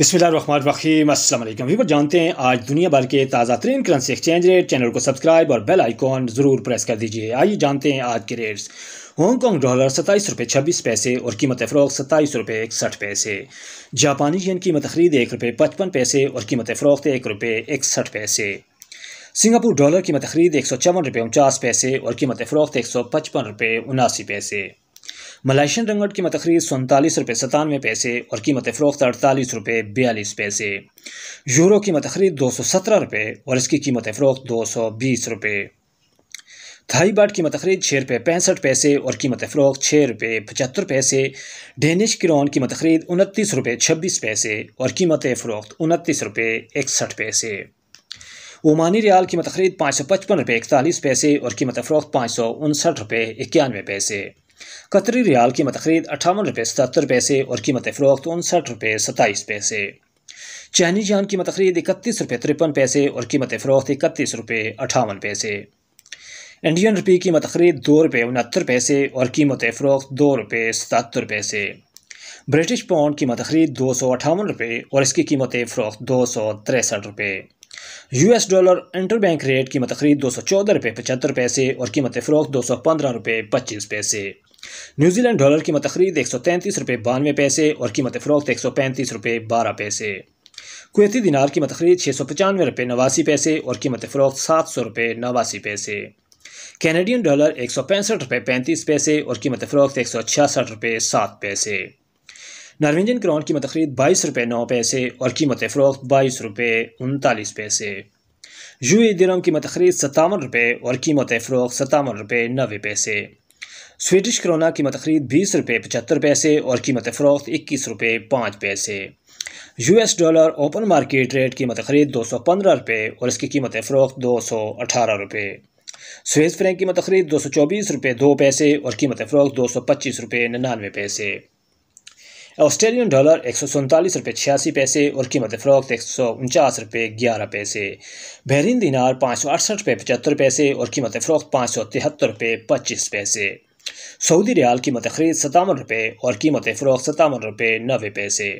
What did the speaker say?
अस्सलाम वालेकुम वीवर जानते हैं आज दुनिया भर के ताज़ा तरीन करेंसी एक्सचेंज रेट चैनल को सब्सक्राइब और बेल आइकॉन ज़रूर प्रेस कर दीजिए आइए जानते हैं आज के रेट्स हांगकॉन्ग डॉलर सत्ताईस रुपये छब्बीस पैसे और कीमत फ़रोग सत्ताईस रुपये इकसठ पैसे जापानी की कीमत खरीद एक रुपये पचपन पैसे और कीमत फ़रोख्त एक रुपये इकसठ पैसे सिंगापुर डॉलर कीमत खरीद एक सौ चौवन रुपये उनचास पैसे और कीमत फ़रोख्त एक सौ पचपन रुपये उनासी पैसे मलेशियन रंगट की मतखरी सैंतालीस रुपये सतानवे पैसे और कीमत फ़रोख्त अड़तालीस रुपये बयालीस पैसे यूरो की खरीद दो सौ सत्रह रुपये और इसकी कीमत फ़रोख्त दो सौ बीस रुपये थाई बाट की खरीद छः रुपये पैंसठ पैसे और कीमत फरोख छः रुपये पचहत्तर पैसे डेनिश क्रोन की खरीद उनतीस रुपये छब्बीस पैसे और कीमत फ़रोख्त उनतीस रुपये इकसठ पैसे ओमानी रियाल की खरीद पाँच सौ पचपन रुपये इकतालीस पैसे और कीमत फ़रोख्त पाँच सौ उनसठ रुपये इक्यानवे पैसे कतरी रियाल की तकरीद अठावन रुपये सतहत्तर पैसे और कीमत फ़रोख्त उनसठ रुपये सत्ताईस पैसे चहनी जान की तकरीद इकतीस रुपये तिरपन पैसे और कीमत फ़रोख्त इकतीस रुपये अठावन पैसे इंडियन रुपये की तकरीद दो रुपये उनहत्तर पैसे और कीमत फ़रोख्त दो रुपये सतहत्तर पैसे ब्रिटिश पाउंड की खरीद दो सौ अठावन रुपये और इसकी कीमत फ़रोख्त दो सौ तिरसठ रुपये US dollar interbank rate की खरीद दो सौ चौदह रुपये पचहत्तर पैसे और कीमत फ़रोख्त दो सौ पंद्रह रुपये पच्चीस पैसे न्यूजीलैंड डॉलर की खरीद एक सौ तैंतीस रुपये बानवे पैसे और कीमत फ़रोख्त एक सौ पैंतीस रुपये बारह पैसे कुवैती दिनार की खरीद छः सौ पचानवे रुपये नवासी पैसे और कीमत फ़रोख्त सात सौ रुपये नवासी पैसे कैनेडियन डॉलर एक सौ पैंसठ रुपये पैंतीस पैसे और कीमत फ़रोख्त एक सौ छियासठ रुपये सात पैसे नॉर्वेजियन क्रॉन की खरीद बाईस रुपये नौ पैसे और कीमत फ़रोख्त बाईस रुपये उनतालीस पैसे यू ए की कीमत खरीद सतावन रुपये और कीमत फ़रोख्त सतावन रुपये नबे पैसे स्वीडिश करोना कीमत खरीद बीस रुपये पचहत्तर पैसे और कीमत फ़रोख्त इक्कीस रुपये पाँच पैसे U S dollar open market rate कीमत खरीद दो सौ पंद्रह रुपये और इसकी कीमत फ़रोख्त दो सौ अठारह रुपये स्वेज की कीमत खरीद दो सौ चौबीस रुपये दो पैसे और कीमत फ़रोख्त दो सौ पच्चीस रुपये निन्यानवे पैसे ऑस्ट्रेलियन डॉलर एक सौ सैंतालीस रुपये छियासी पैसे और कीमत फ़रोख्त एक सौ उनचास रुपये ग्यारह पैसे बहरीन दिनार पाँच सौ अड़सठ रुपये पचहत्तर पैसे और कीमत फ़रोख्त पाँच सौ तिहत्तर रुपये पच्चीस पैसे सऊदी रियाल की कीमत खरीद सतावन रुपये और कीमत फ़रोख सतावन रुपये नबे पैसे